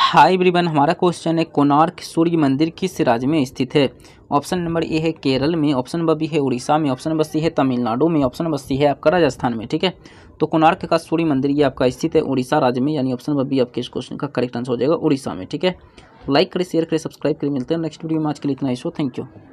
हाय ब्रिबन हमारा क्वेश्चन है कोणार्क सूर्य मंदिर किस राज्य में स्थित है ऑप्शन नंबर ए है केरल में ऑप्शन नंबर बी है उड़ीसा में ऑप्शन नंबर सी है तमिलनाडु में ऑप्शन नंबर सी है आपका राजस्थान में ठीक है तो कोणार्क का सूर्य मंदिर ये आपका स्थित है उड़ीसा राज्य में यानी ऑप्शन नंबर बी आपके इस क्वेश्चन का करेक्ट आंसर हो जाएगा उड़ीसा में ठीक है लाइक करें शेयर करें सब्सक्राइब करें मिलते हैं नेक्स्ट वीडियो में आज के लिए इतना ही शो थैंक यू